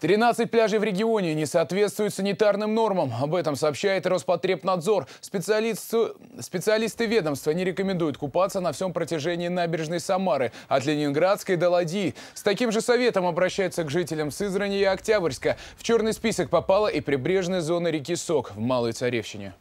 13 пляжей в регионе не соответствуют санитарным нормам. Об этом сообщает Роспотребнадзор. Специалисты, специалисты ведомства не рекомендуют купаться на всем протяжении набережной Самары от Ленинградской до Ладьи. С таким же советом обращаются к жителям Сызрани и Октябрьска. В черный список попала и прибрежная зона реки Сок в Малой Царевщине.